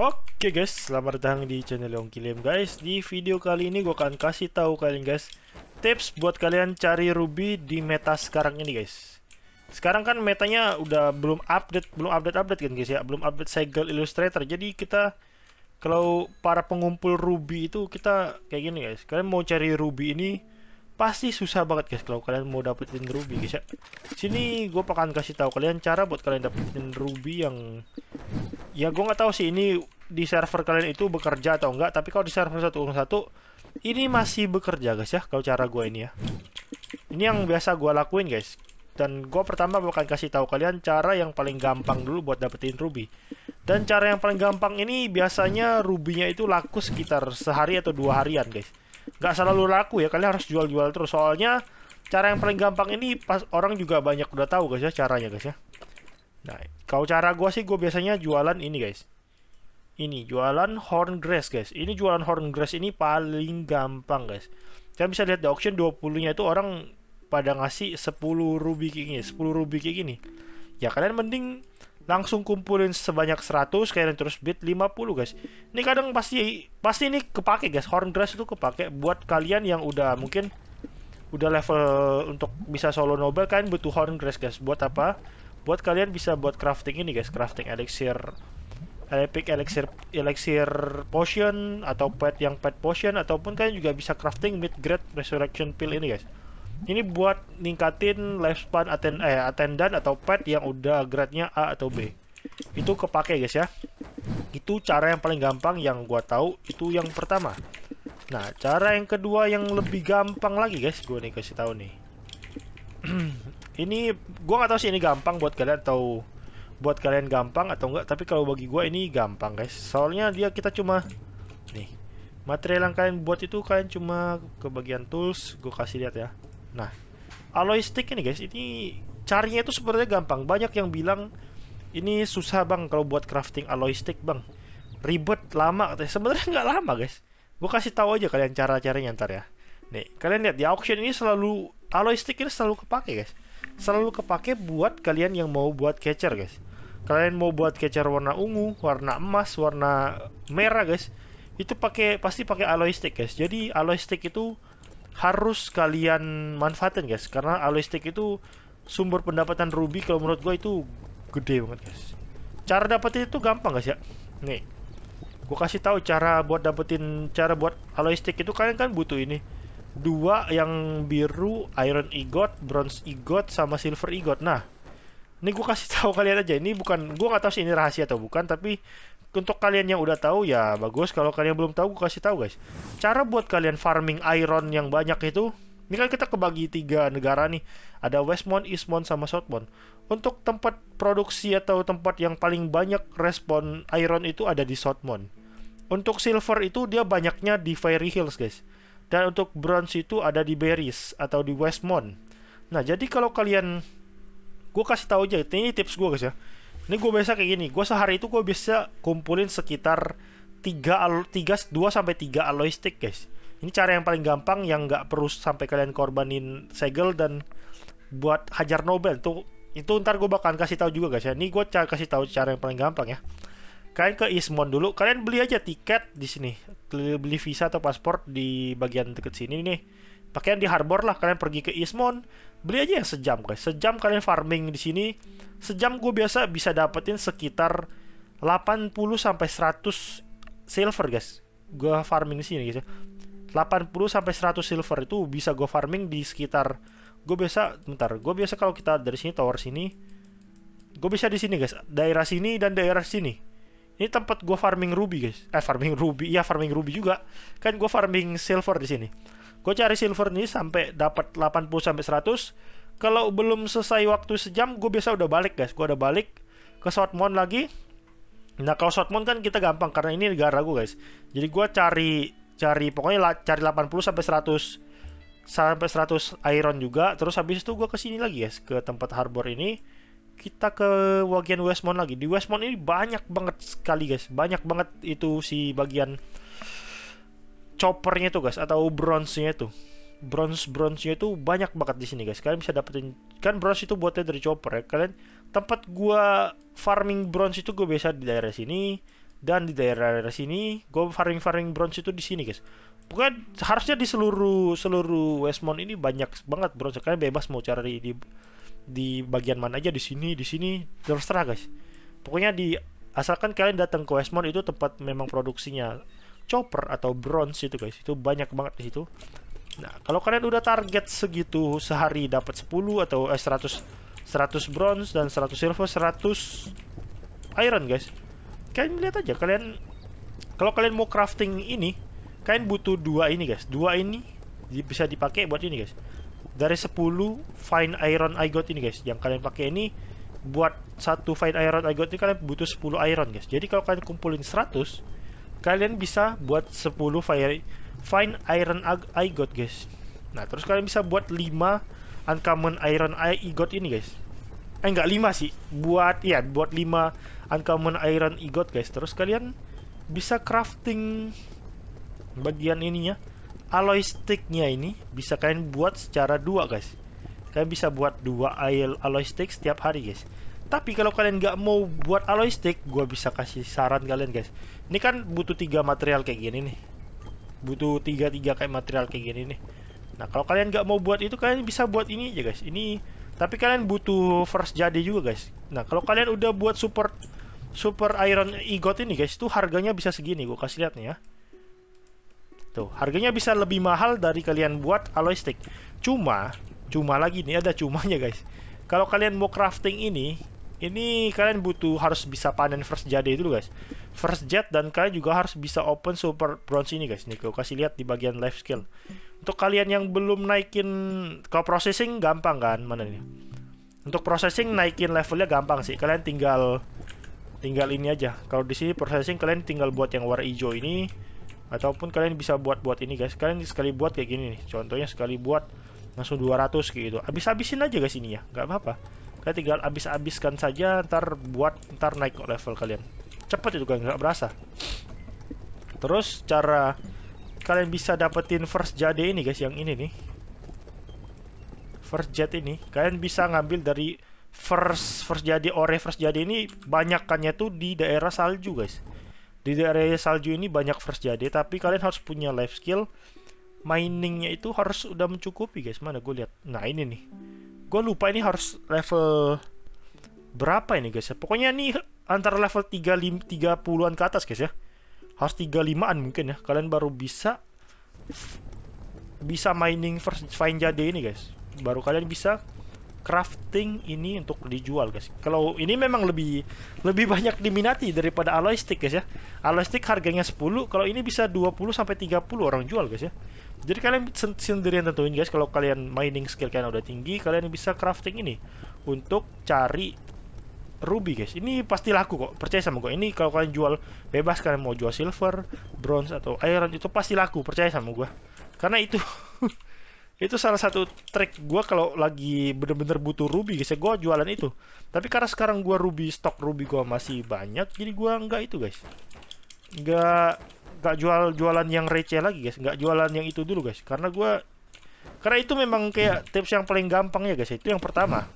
Oke okay guys, selamat datang di channel Yongki Lem guys. Di video kali ini gue akan kasih tahu kalian guys tips buat kalian cari ruby di meta sekarang ini guys. Sekarang kan metanya udah belum update, belum update-update kan guys ya, belum update segel Illustrator. Jadi kita kalau para pengumpul ruby itu kita kayak gini guys. Kalian mau cari ruby ini pasti susah banget guys kalau kalian mau dapetin ruby guys ya sini gue akan kasih tahu kalian cara buat kalian dapetin ruby yang ya gue nggak tahu sih ini di server kalian itu bekerja atau enggak tapi kalau di server satu satu ini masih bekerja guys ya kalau cara gue ini ya ini yang biasa gue lakuin guys dan gue pertama akan kasih tahu kalian cara yang paling gampang dulu buat dapetin ruby dan cara yang paling gampang ini biasanya rubinya itu laku sekitar sehari atau dua harian guys nggak selalu laku ya kalian harus jual-jual terus soalnya cara yang paling gampang ini pas orang juga banyak udah tahu guys ya caranya guys ya nah kalau cara gue sih gue biasanya jualan ini guys ini jualan horn grass guys ini jualan horn grass ini paling gampang guys kalian bisa lihat di auction 20 nya itu orang pada ngasih 10 ruby kayak gini 10 ruby kayak gini ya kalian mending langsung kumpulin sebanyak 100 kalian terus beat 50 guys ini kadang pasti pasti ini kepake guys horn dress itu kepake buat kalian yang udah mungkin udah level untuk bisa solo noble kan butuh horn dress guys buat apa buat kalian bisa buat crafting ini guys crafting elixir epic elixir elixir potion atau pet yang pet potion ataupun kalian juga bisa crafting mid grade resurrection pill ini guys ini buat ningkatin lifespan attend eh, attendant atau pet yang udah grade-nya A atau B. Itu kepake guys ya. Itu cara yang paling gampang yang gua tahu itu yang pertama. Nah, cara yang kedua yang lebih gampang lagi guys, gua nih kasih tahu nih. ini gua nggak tahu sih ini gampang buat kalian atau buat kalian gampang atau enggak tapi kalau bagi gua ini gampang guys soalnya dia kita cuma nih material yang kalian buat itu kalian cuma ke bagian tools gue kasih lihat ya Nah, alloy stick ini guys, ini carinya itu sebenarnya gampang. Banyak yang bilang ini susah bang kalau buat crafting alloy stick bang. Ribet, lama katanya. Sebenarnya nggak lama guys. Gue kasih tahu aja kalian cara-caranya ntar ya. Nih, kalian lihat di auction ini selalu alloy stick ini selalu kepake guys. Selalu kepake buat kalian yang mau buat catcher guys. Kalian mau buat catcher warna ungu, warna emas, warna merah guys. Itu pakai pasti pakai alloy stick guys. Jadi alloy stick itu harus kalian manfaatin guys karena alloy stick itu sumber pendapatan ruby kalau menurut gue itu gede banget guys cara dapetin itu gampang guys ya nih gue kasih tahu cara buat dapetin cara buat alloy stick itu kalian kan butuh ini dua yang biru iron ingot bronze ingot sama silver ingot nah ini gue kasih tahu kalian aja ini bukan gue nggak tahu sih ini rahasia atau bukan tapi untuk kalian yang udah tahu ya bagus kalau kalian belum tahu gue kasih tahu guys cara buat kalian farming iron yang banyak itu ini kan kita kebagi tiga negara nih ada Westmont, Eastmont sama Southmont untuk tempat produksi atau tempat yang paling banyak respon iron itu ada di Southmont untuk silver itu dia banyaknya di Fairy Hills guys dan untuk bronze itu ada di Berries atau di Westmont nah jadi kalau kalian gue kasih tahu aja ini tips gue guys ya ini gue biasa kayak gini, gue sehari itu gue bisa kumpulin sekitar 3, 3 2 sampai 3 alloy stick guys. Ini cara yang paling gampang yang nggak perlu sampai kalian korbanin segel dan buat hajar Nobel tuh itu ntar gue bakalan kasih tahu juga guys ya. Ini gue kasih tahu cara yang paling gampang ya. Kalian ke Ismon dulu, kalian beli aja tiket di sini, beli visa atau paspor di bagian dekat sini nih. Pakaian di harbor lah, kalian pergi ke Ismon, beli aja yang sejam guys sejam kalian farming di sini sejam gue biasa bisa dapetin sekitar 80 sampai 100 silver guys gue farming di sini guys ya 80 sampai 100 silver itu bisa gue farming di sekitar gue biasa bentar gue biasa kalau kita dari sini tower sini gue bisa di sini guys daerah sini dan daerah sini ini tempat gue farming ruby guys eh farming ruby ya farming ruby juga kan gue farming silver di sini Gue cari silver nih sampai dapat 80 sampai 100. Kalau belum selesai waktu sejam, gue biasa udah balik guys. Gue udah balik ke short mount lagi. Nah kalau short mount kan kita gampang karena ini negara gue guys. Jadi gue cari cari pokoknya cari 80 sampai 100 sampai 100 iron juga. Terus habis itu gue kesini lagi guys ke tempat harbor ini. Kita ke bagian Westmont lagi. Di Westmont ini banyak banget sekali guys. Banyak banget itu si bagian choppernya tuh guys atau bronze-nya tuh bronze bronze-nya itu banyak banget di sini guys kalian bisa dapetin kan bronze itu buatnya dari chopper ya kalian tempat gua farming bronze itu gue biasa di daerah sini dan di daerah daerah sini gue farming farming bronze itu di sini guys pokoknya harusnya di seluruh seluruh Westmont ini banyak banget bronze kalian bebas mau cari di di bagian mana aja di sini di sini terserah guys pokoknya di asalkan kalian datang ke Westmont itu tempat memang produksinya chopper atau bronze itu guys itu banyak banget di situ nah kalau kalian udah target segitu sehari dapat 10 atau eh, 100 100 bronze dan 100 silver 100 iron guys kalian lihat aja kalian kalau kalian mau crafting ini kalian butuh dua ini guys dua ini bisa dipakai buat ini guys dari 10 fine iron I got ini guys yang kalian pakai ini buat satu fine iron I got ini kalian butuh 10 iron guys jadi kalau kalian kumpulin 100 kalian bisa buat 10 fire fine iron i got guys nah terus kalian bisa buat 5 uncommon iron i got ini guys eh enggak 5 sih buat ya buat 5 uncommon iron i got guys terus kalian bisa crafting bagian ininya alloy sticknya ini bisa kalian buat secara dua guys kalian bisa buat dua alloy stick setiap hari guys tapi kalau kalian nggak mau buat alloy stick, gue bisa kasih saran kalian guys. Ini kan butuh tiga material kayak gini nih. Butuh tiga tiga kayak material kayak gini nih. Nah kalau kalian nggak mau buat itu, kalian bisa buat ini aja guys. Ini tapi kalian butuh first jadi juga guys. Nah kalau kalian udah buat super super iron ingot ini guys, tuh harganya bisa segini. Gue kasih lihat nih ya. Tuh, harganya bisa lebih mahal dari kalian buat alloy stick. Cuma, cuma lagi nih ada cumanya guys. Kalau kalian mau crafting ini, ini kalian butuh harus bisa panen first jade dulu guys first jet dan kalian juga harus bisa open super bronze ini guys nih gue kasih lihat di bagian life skill untuk kalian yang belum naikin kalau processing gampang kan mana ini untuk processing naikin levelnya gampang sih kalian tinggal tinggal ini aja kalau di sini processing kalian tinggal buat yang warna hijau ini ataupun kalian bisa buat buat ini guys kalian sekali buat kayak gini nih contohnya sekali buat langsung 200 gitu habis-habisin aja guys ini ya nggak apa-apa Kalian tinggal abis-abiskan saja, ntar buat, ntar naik level kalian. Cepat itu kan, nggak berasa. Terus cara kalian bisa dapetin first jade ini guys, yang ini nih. First jet ini, kalian bisa ngambil dari first first jadi ore first jade ini banyakannya tuh di daerah salju guys di daerah salju ini banyak first jade tapi kalian harus punya life skill miningnya itu harus udah mencukupi guys mana gue lihat nah ini nih gue lupa ini harus level berapa ini guys ya pokoknya ini antara level tiga 30-an ke atas guys ya harus 35-an mungkin ya kalian baru bisa bisa mining first find jade ini guys baru kalian bisa crafting ini untuk dijual guys. Kalau ini memang lebih lebih banyak diminati daripada alloy stick guys ya. Alloy stick harganya 10, kalau ini bisa 20 sampai 30 orang jual guys ya. Jadi kalian sendirian tentuin guys kalau kalian mining skill kalian udah tinggi, kalian bisa crafting ini untuk cari ruby guys. Ini pasti laku kok, percaya sama gue. Ini kalau kalian jual bebas kalian mau jual silver, bronze atau iron itu pasti laku, percaya sama gue. Karena itu itu salah satu trik gue kalau lagi bener-bener butuh ruby guys ya gue jualan itu tapi karena sekarang gue ruby stok ruby gue masih banyak jadi gue nggak itu guys nggak nggak jual jualan yang receh lagi guys nggak jualan yang itu dulu guys karena gue karena itu memang kayak tips yang paling gampang ya guys ya. itu yang pertama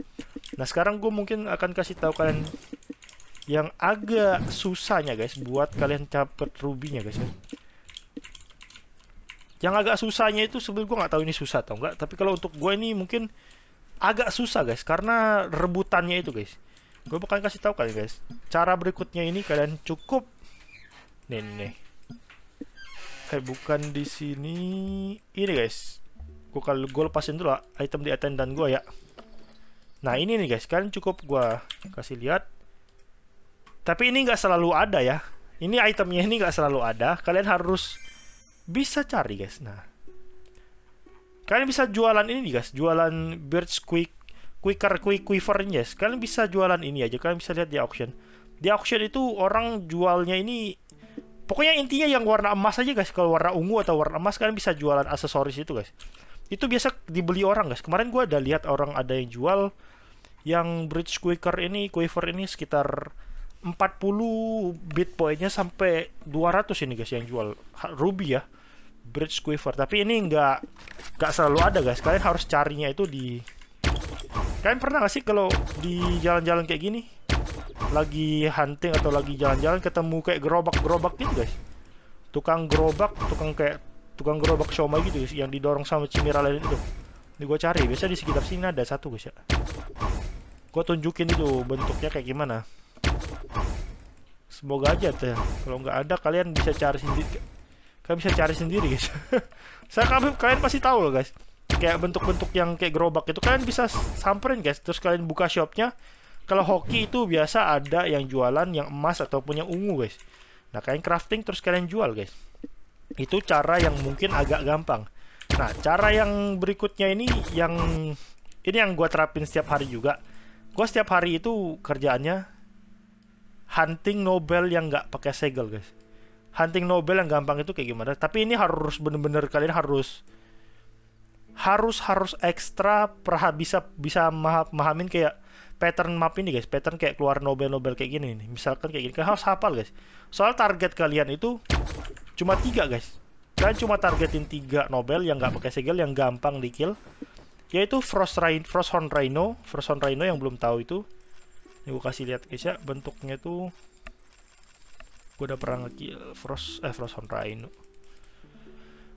nah sekarang gue mungkin akan kasih tahu kalian yang agak susahnya guys buat kalian capet rubinya guys ya yang agak susahnya itu sebenarnya gue nggak tahu ini susah atau enggak tapi kalau untuk gue ini mungkin agak susah guys karena rebutannya itu guys gue bakal kasih tahu kali guys cara berikutnya ini kalian cukup nih nih, nih. eh bukan di sini ini guys gue kalau gue lepasin dulu item di dan gue ya nah ini nih guys kalian cukup gue kasih lihat tapi ini nggak selalu ada ya ini itemnya ini nggak selalu ada kalian harus bisa cari guys nah kalian bisa jualan ini guys jualan birds quick quicker quick quiver guys kalian bisa jualan ini aja kalian bisa lihat di auction di auction itu orang jualnya ini pokoknya intinya yang warna emas aja guys kalau warna ungu atau warna emas kalian bisa jualan aksesoris itu guys itu biasa dibeli orang guys kemarin gua ada lihat orang ada yang jual yang bridge quicker ini quiver ini sekitar 40 bitcoinnya sampai 200 ini guys yang jual ruby ya bridge quiver tapi ini nggak nggak selalu ada guys kalian harus carinya itu di kalian pernah nggak sih kalau di jalan-jalan kayak gini lagi hunting atau lagi jalan-jalan ketemu kayak gerobak-gerobak gitu guys tukang gerobak tukang kayak tukang gerobak shoma gitu guys yang didorong sama cimira lain itu ini gue cari biasa di sekitar sini ada satu guys ya gue tunjukin itu bentuknya kayak gimana semoga aja tuh ya. kalau nggak ada kalian bisa cari sendiri kalian bisa cari sendiri guys saya kami kalian pasti tahu loh guys kayak bentuk-bentuk yang kayak gerobak itu kalian bisa samperin guys terus kalian buka shopnya kalau hoki itu biasa ada yang jualan yang emas atau punya ungu guys nah kalian crafting terus kalian jual guys itu cara yang mungkin agak gampang nah cara yang berikutnya ini yang ini yang gue terapin setiap hari juga gue setiap hari itu kerjaannya hunting Nobel yang nggak pakai segel guys hunting Nobel yang gampang itu kayak gimana tapi ini harus bener-bener kalian harus harus harus ekstra perha bisa bisa memahamin kayak pattern map ini guys pattern kayak keluar Nobel Nobel kayak gini nih misalkan kayak gini kalian harus hafal guys soal target kalian itu cuma tiga guys kalian cuma targetin tiga Nobel yang nggak pakai segel yang gampang di kill yaitu Frost Rain Frost Frosthorn Rhino, Frosthorn Rhino yang belum tahu itu ini gue kasih lihat guys ya bentuknya tuh gue udah pernah ngekill frost eh frost on Rhino.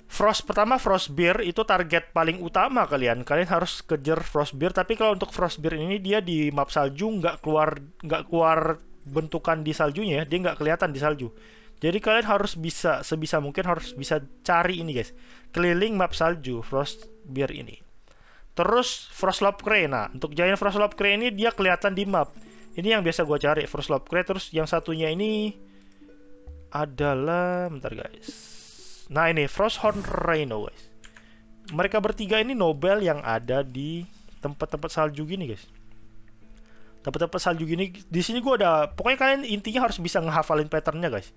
Frost pertama Frost Bear itu target paling utama kalian. Kalian harus kejar Frost Bear. Tapi kalau untuk Frost Bear ini dia di map salju nggak keluar nggak keluar bentukan di saljunya ya. Dia nggak kelihatan di salju. Jadi kalian harus bisa sebisa mungkin harus bisa cari ini guys. Keliling map salju Frost Bear ini. Terus Lob Crane. Nah, untuk Giant Lob Crane ini dia kelihatan di map ini yang biasa gue cari first love crate yang satunya ini adalah bentar guys nah ini Frosthorn Rhino guys mereka bertiga ini Nobel yang ada di tempat-tempat salju gini guys tempat-tempat salju gini di sini gue ada pokoknya kalian intinya harus bisa ngehafalin patternnya guys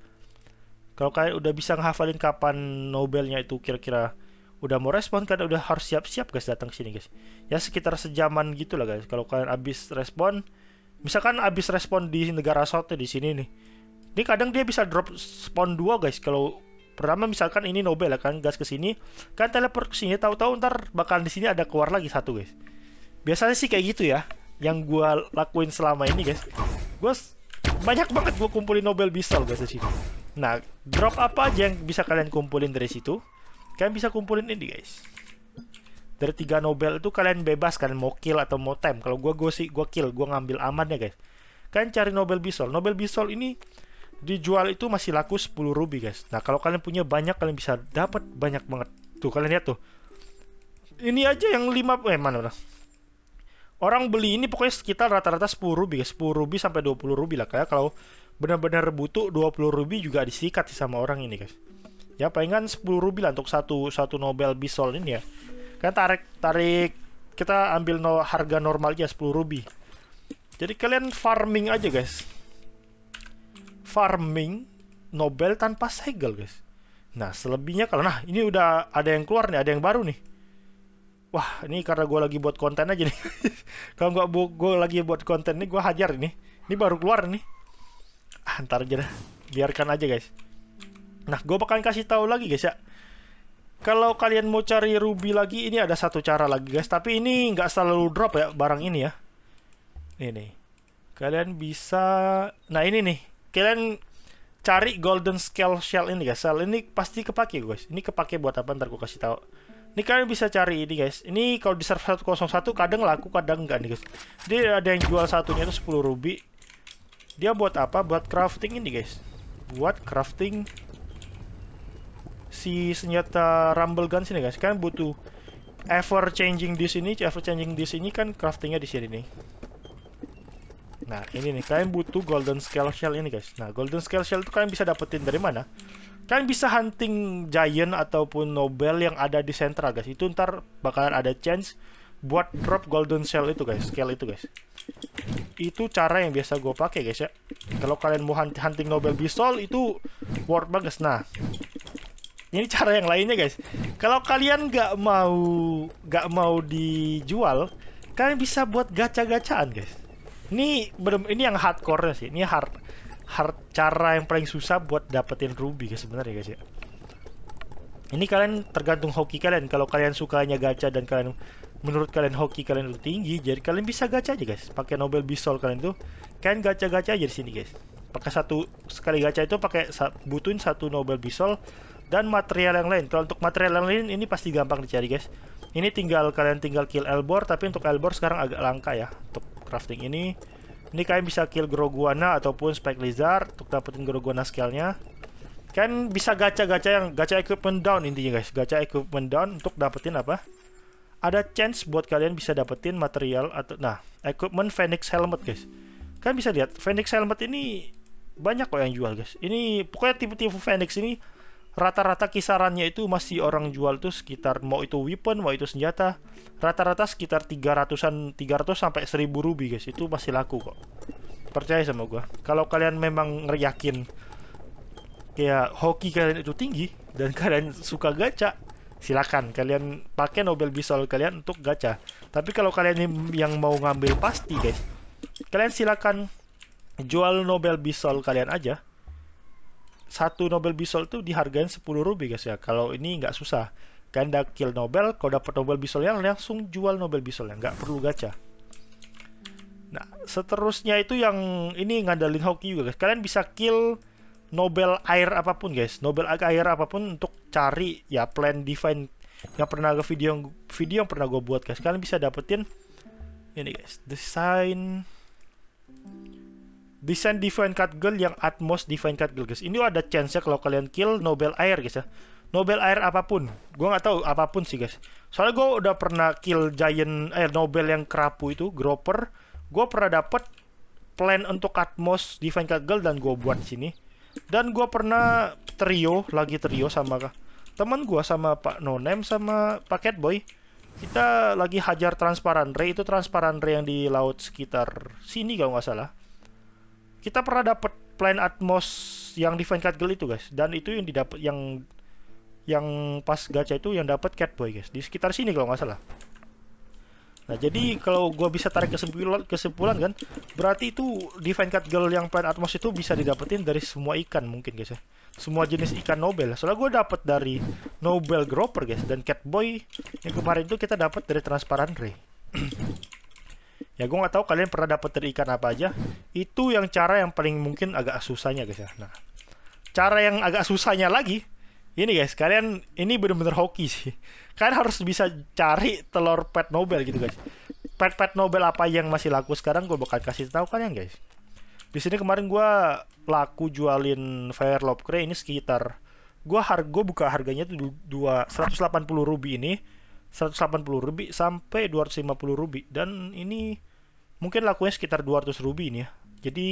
kalau kalian udah bisa ngehafalin kapan Nobelnya itu kira-kira udah mau respon kan udah harus siap-siap guys datang ke sini guys ya sekitar sejaman gitulah guys kalau kalian abis respon misalkan abis respon di negara shot di sini nih ini kadang dia bisa drop spawn dua guys kalau pertama misalkan ini nobel ya kan gas ke sini kan teleport ke sini tahu-tahu ntar bakal di sini ada keluar lagi satu guys biasanya sih kayak gitu ya yang gua lakuin selama ini guys gua banyak banget gua kumpulin nobel bisel guys di sini nah drop apa aja yang bisa kalian kumpulin dari situ kalian bisa kumpulin ini guys dari tiga Nobel itu kalian bebas kan mau kill atau mau time kalau gue gue sih gue kill gue ngambil aman ya guys kalian cari Nobel Bisol Nobel Bisol ini dijual itu masih laku 10 rubi guys nah kalau kalian punya banyak kalian bisa dapat banyak banget tuh kalian lihat tuh ini aja yang 5 eh mana udah orang beli ini pokoknya sekitar rata-rata 10 rubi guys, 10 rubi sampai 20 rubi lah kayak kalau benar-benar butuh 20 rubi juga disikat sih sama orang ini guys ya palingan 10 rubi lah untuk satu satu Nobel Bisol ini ya kan tarik tarik kita ambil no, harga normalnya 10 ruby jadi kalian farming aja guys farming Nobel tanpa segel guys nah selebihnya kalau nah ini udah ada yang keluar nih ada yang baru nih wah ini karena gue lagi buat konten aja nih kalau nggak gue lagi buat konten nih gue hajar ini ini baru keluar nih ah, aja dah biarkan aja guys nah gue bakalan kasih tahu lagi guys ya kalau kalian mau cari ruby lagi, ini ada satu cara lagi guys. Tapi ini nggak selalu drop ya barang ini ya. Ini nih. Kalian bisa... Nah ini nih. Kalian cari golden scale shell ini guys. Shell ini pasti kepake guys. Ini kepake buat apa ntar gue kasih tahu. Ini kalian bisa cari ini guys. Ini kalau di server 101 kadang laku kadang nggak nih guys. Dia ada yang jual satunya itu 10 ruby. Dia buat apa? Buat crafting ini guys. Buat crafting si senjata rumble gun sini guys kan butuh ever changing di sini ever changing di sini kan craftingnya di sini nih nah ini nih kalian butuh golden scale shell ini guys nah golden scale shell itu kalian bisa dapetin dari mana kalian bisa hunting giant ataupun nobel yang ada di sentra guys itu ntar bakalan ada chance buat drop golden shell itu guys, scale itu guys. Itu cara yang biasa gue pakai guys ya. Kalau kalian mau hunting Nobel Bisol itu worth banget. Nah, ini cara yang lainnya guys. Kalau kalian nggak mau nggak mau dijual, kalian bisa buat gacha gachaan guys. Ini belum ini yang hardcore sih. Ini hard hard cara yang paling susah buat dapetin ruby guys sebenarnya guys ya. Ini kalian tergantung hoki kalian. Kalau kalian sukanya gacha dan kalian menurut kalian hoki kalian itu tinggi, jadi kalian bisa gacha aja guys. Pakai Nobel Bisol kalian tuh, kalian gacha-gacha aja di sini guys. Pakai satu sekali gacha itu pakai butuhin satu Nobel Bisol dan material yang lain. Kalau untuk material yang lain ini pasti gampang dicari guys. Ini tinggal kalian tinggal kill elbor, tapi untuk elbor sekarang agak langka ya untuk crafting ini. Ini kalian bisa kill groguana ataupun spike lizard untuk dapetin groguana skillnya. Kalian bisa gacha-gacha yang gacha equipment down intinya guys. Gacha equipment down untuk dapetin apa? Ada chance buat kalian bisa dapetin material atau nah equipment phoenix helmet guys. Kalian bisa lihat phoenix helmet ini banyak kok yang jual guys. Ini pokoknya tipe-tipe phoenix ini rata-rata kisarannya itu masih orang jual tuh sekitar mau itu weapon mau itu senjata rata-rata sekitar 300-an 300 sampai 1000 rubi guys itu masih laku kok percaya sama gua kalau kalian memang yakin kayak hoki kalian itu tinggi dan kalian suka gacha silakan kalian pakai Nobel Bisol kalian untuk gacha tapi kalau kalian yang mau ngambil pasti guys kalian silakan jual Nobel Bisol kalian aja satu Nobel Bisol tuh dihargain 10 rubi guys ya. Kalau ini nggak susah. Ganda kill Nobel, kalau dapat Nobel yang langsung jual Nobel yang nggak perlu gacha. Nah, seterusnya itu yang ini ngandalin hoki juga guys. Kalian bisa kill Nobel air apapun guys, Nobel air apapun untuk cari ya plan divine yang pernah ke video video yang pernah gue buat guys. Kalian bisa dapetin ini guys, design desain Divine Cut Girl yang Atmos Divine Cut Girl guys. Ini ada chance ya kalau kalian kill Nobel Air guys ya. Nobel Air apapun. Gua nggak tahu apapun sih guys. Soalnya gue udah pernah kill Giant eh Nobel yang kerapu itu, Gropper. Gue pernah dapet plan untuk Atmos Divine Cut Girl dan gue buat sini. Dan gue pernah trio, lagi trio sama teman gue sama Pak Nonem sama pak Boy kita lagi hajar transparan Ray itu transparan Ray yang di laut sekitar sini kalau nggak salah kita pernah dapat plan Atmos yang di Vanguard Girl itu guys dan itu yang didapat yang yang pas gacha itu yang dapat cat boy guys di sekitar sini kalau nggak salah nah jadi kalau gua bisa tarik kesimpulan kesimpulan kan berarti itu di Vanguard Girl yang plan Atmos itu bisa didapetin dari semua ikan mungkin guys ya semua jenis ikan Nobel soalnya gue dapat dari Nobel Grouper guys dan cat boy yang kemarin itu kita dapat dari transparan Ray ya gue nggak tahu kalian pernah dapat dari ikan apa aja itu yang cara yang paling mungkin agak susahnya guys ya nah cara yang agak susahnya lagi ini guys kalian ini bener-bener hoki sih kalian harus bisa cari telur pet nobel gitu guys pet pet nobel apa yang masih laku sekarang gue bakal kasih tahu kalian guys di sini kemarin gue laku jualin lob Cray ini sekitar gue harga buka harganya tuh dua 180 rubi ini 180 rubi sampai 250 rubi dan ini mungkin lakunya sekitar 200 ruby nih ya jadi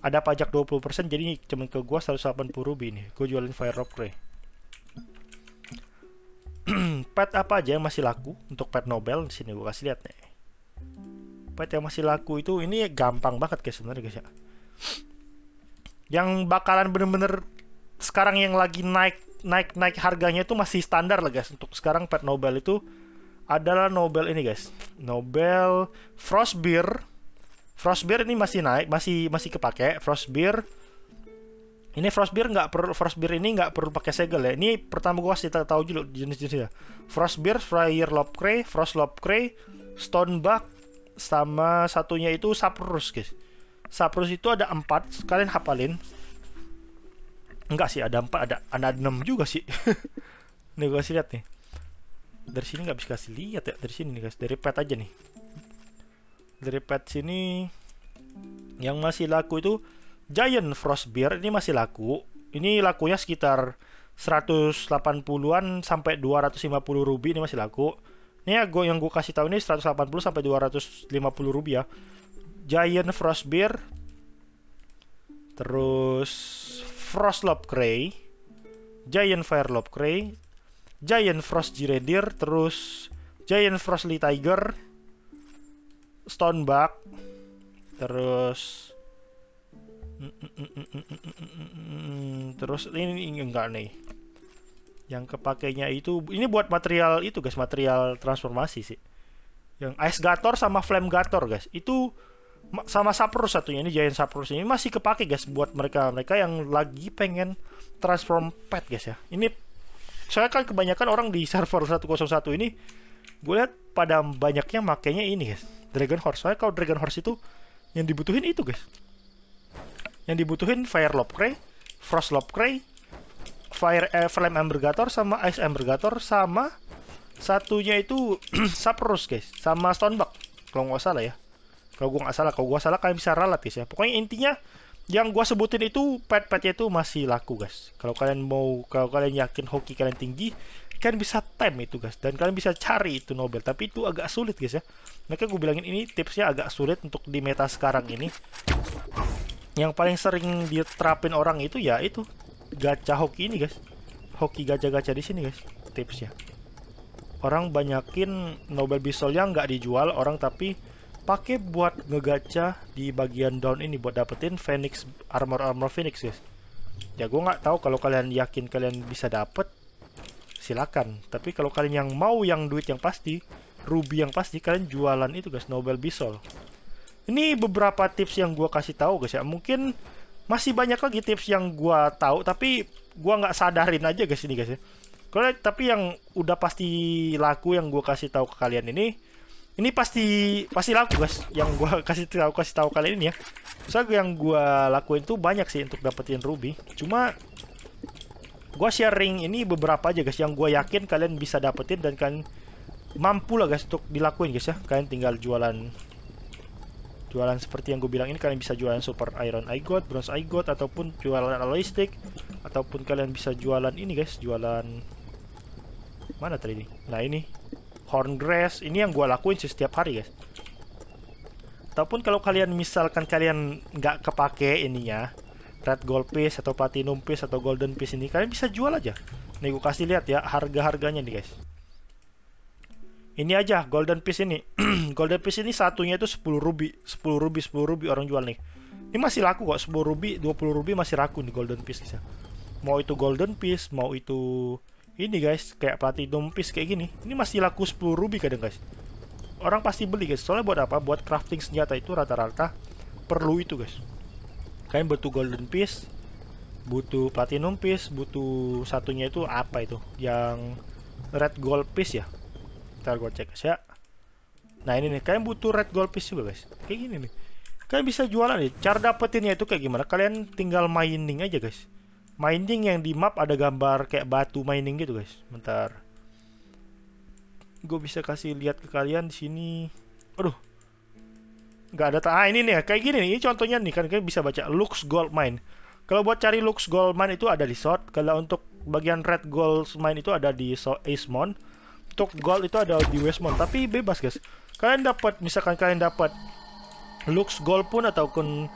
ada pajak 20% jadi cuma ke gua 180 ruby nih gua jualin fire rock Ray. pet apa aja yang masih laku untuk pet Nobel di sini gua kasih lihat nih pet yang masih laku itu ini gampang banget guys sebenarnya guys ya yang bakalan bener-bener sekarang yang lagi naik naik naik harganya itu masih standar lah guys untuk sekarang pet Nobel itu adalah Nobel ini guys. Nobel Frost Beer. Frost Beer ini masih naik, masih masih kepake. Frost Beer. Ini Frost Beer nggak perlu Frost Beer ini nggak perlu pakai segel ya. Ini pertama gua kasih tahu dulu jenis-jenisnya. Frost Beer, Friar Lobcray, Frost Lobcray, Stoneback sama satunya itu Saprus guys. Saprus itu ada empat, kalian hafalin. Enggak sih, ada empat, ada ada enam juga sih. nih gua kasih lihat nih dari sini nggak bisa kasih lihat ya dari sini nih guys dari pet aja nih dari pet sini yang masih laku itu Giant Frost Beer ini masih laku ini lakunya sekitar 180-an sampai 250 rubi ini masih laku ini ya gua, yang gue kasih tahu ini 180 sampai 250 ya Giant Frost Beer terus Frost lob Cray Giant Fire lob Cray Giant Frost Giredier, terus Giant Frostly Tiger, Stoneback, terus terus ini, ini enggak nih. Yang kepakainya itu ini buat material itu guys, material transformasi sih. Yang Ice Gator sama Flame Gator guys. Itu sama Saprus satunya ini Giant Saprus ini masih kepake guys buat mereka mereka yang lagi pengen transform pet guys ya. Ini soalnya kan kebanyakan orang di server 101 ini gue lihat pada banyaknya makainya ini guys Dragon Horse soalnya kalau Dragon Horse itu yang dibutuhin itu guys yang dibutuhin Fire cray Frost cray Fire eh, Flame embergator sama Ice embergator sama satunya itu sapros guys sama Stoneback kalau nggak salah ya kalau gue nggak salah kalau gue salah kalian bisa ralat guys ya pokoknya intinya yang gua sebutin itu pet-petnya itu masih laku guys kalau kalian mau kalau kalian yakin hoki kalian tinggi kalian bisa time itu guys dan kalian bisa cari itu Nobel tapi itu agak sulit guys ya maka gue bilangin ini tipsnya agak sulit untuk di meta sekarang ini yang paling sering diterapin orang itu ya itu gacha hoki ini guys hoki gacha-gacha di sini guys tipsnya orang banyakin Nobel bisol yang nggak dijual orang tapi pakai buat ngegacha di bagian down ini buat dapetin Phoenix armor armor Phoenix guys. Ya gue nggak tahu kalau kalian yakin kalian bisa dapet, silakan. Tapi kalau kalian yang mau yang duit yang pasti, ruby yang pasti kalian jualan itu guys Nobel Bisol. Ini beberapa tips yang gue kasih tahu guys ya. Mungkin masih banyak lagi tips yang gue tahu tapi gue nggak sadarin aja guys ini guys ya. Kalau tapi yang udah pasti laku yang gue kasih tahu ke kalian ini ini pasti pasti laku guys. Yang gua kasih tahu kasih tahu kalian ini ya. Soalnya yang gua lakuin tuh banyak sih untuk dapetin ruby. Cuma gua sharing ini beberapa aja guys yang gua yakin kalian bisa dapetin dan kalian mampu lah guys untuk dilakuin guys ya. Kalian tinggal jualan jualan seperti yang gue bilang ini kalian bisa jualan super iron I got, bronze I got ataupun jualan alloy stick ataupun kalian bisa jualan ini guys, jualan mana tadi? Nah, ini grass ini yang gue lakuin sih setiap hari guys ataupun kalau kalian misalkan kalian nggak kepake ininya red gold piece atau platinum piece atau golden piece ini kalian bisa jual aja nih gue kasih lihat ya harga-harganya nih guys ini aja golden piece ini golden piece ini satunya itu 10 ruby 10 ruby 10 ruby orang jual nih ini masih laku kok 10 ruby 20 ruby masih laku nih golden piece nih. mau itu golden piece mau itu ini guys kayak platinum piece kayak gini ini masih laku 10 ruby kadang guys orang pasti beli guys soalnya buat apa buat crafting senjata itu rata-rata perlu itu guys kalian butuh golden piece butuh platinum piece butuh satunya itu apa itu yang red gold piece ya ntar gue cek guys ya nah ini nih kalian butuh red gold piece juga guys kayak gini nih kalian bisa jualan nih cara dapetinnya itu kayak gimana kalian tinggal mining aja guys mining yang di map ada gambar kayak batu mining gitu guys bentar gue bisa kasih lihat ke kalian di sini aduh nggak ada ah ini nih kayak gini nih ini contohnya nih kan kalian bisa baca Lux Gold Mine kalau buat cari Lux Gold Mine itu ada di South kalau untuk bagian Red Gold Mine itu ada di South Mon. untuk Gold itu ada di westmon tapi bebas guys kalian dapat misalkan kalian dapat Lux Gold pun ataupun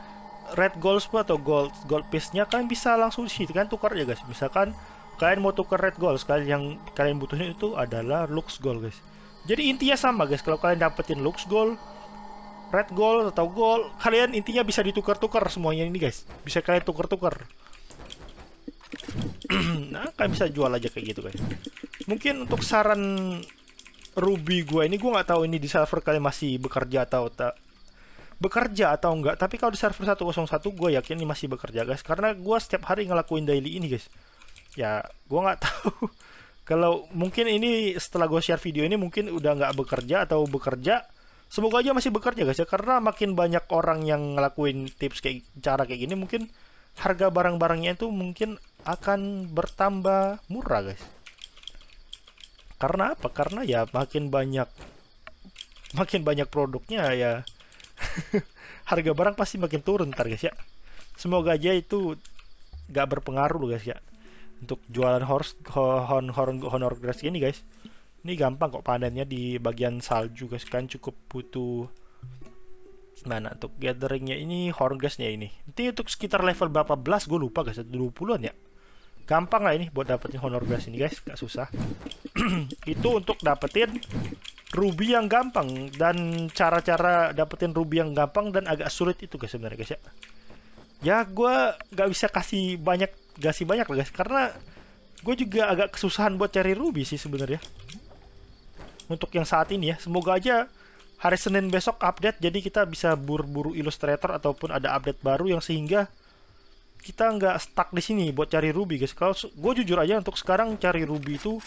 red goals atau gold gold piece-nya kalian bisa langsung di sini kan tukar ya guys. Misalkan kalian mau tukar red Gold, kalian yang kalian butuhin itu adalah lux gold guys. Jadi intinya sama guys, kalau kalian dapetin lux gold, red gold atau gold, kalian intinya bisa ditukar-tukar semuanya ini guys. Bisa kalian tukar-tukar. nah, kalian bisa jual aja kayak gitu guys. Mungkin untuk saran Ruby gue ini gue nggak tahu ini di server kalian masih bekerja atau tak bekerja atau enggak tapi kalau di server 101 gue yakin ini masih bekerja guys karena gue setiap hari ngelakuin daily ini guys ya gue nggak tahu kalau mungkin ini setelah gue share video ini mungkin udah nggak bekerja atau bekerja semoga aja masih bekerja guys ya karena makin banyak orang yang ngelakuin tips kayak cara kayak gini mungkin harga barang-barangnya itu mungkin akan bertambah murah guys karena apa karena ya makin banyak makin banyak produknya ya harga barang pasti makin turun ntar guys ya semoga aja itu gak berpengaruh loh guys ya untuk jualan horse hon, hon, honor grass ini guys ini gampang kok panennya di bagian salju guys kan cukup butuh mana untuk gatheringnya ini grassnya ini nanti untuk sekitar level berapa belas gue lupa guys 20-an ya gampang lah ini buat dapetin honor grass ini guys gak susah itu untuk dapetin ruby yang gampang dan cara-cara dapetin ruby yang gampang dan agak sulit itu guys sebenarnya guys ya ya gue gak bisa kasih banyak kasih banyak lah guys karena gue juga agak kesusahan buat cari ruby sih sebenarnya untuk yang saat ini ya semoga aja hari Senin besok update jadi kita bisa buru-buru Illustrator ataupun ada update baru yang sehingga kita nggak stuck di sini buat cari ruby guys kalau gue jujur aja untuk sekarang cari ruby itu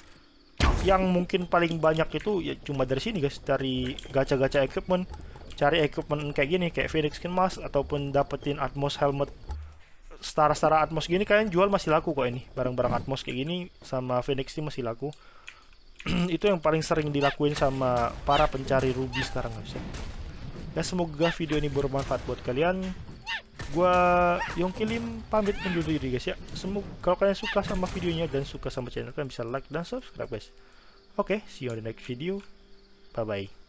yang mungkin paling banyak itu ya cuma dari sini guys dari gacha-gacha equipment cari equipment kayak gini kayak Phoenix Skin Mask ataupun dapetin Atmos helmet setara-setara Atmos gini kalian jual masih laku kok ini barang-barang Atmos kayak gini sama Phoenix ini masih laku itu yang paling sering dilakuin sama para pencari ruby sekarang guys ya semoga video ini bermanfaat buat kalian gua Yongki Lim pamit undur diri guys ya semoga kalau kalian suka sama videonya dan suka sama channel kalian bisa like dan subscribe guys oke okay, see you on the next video bye bye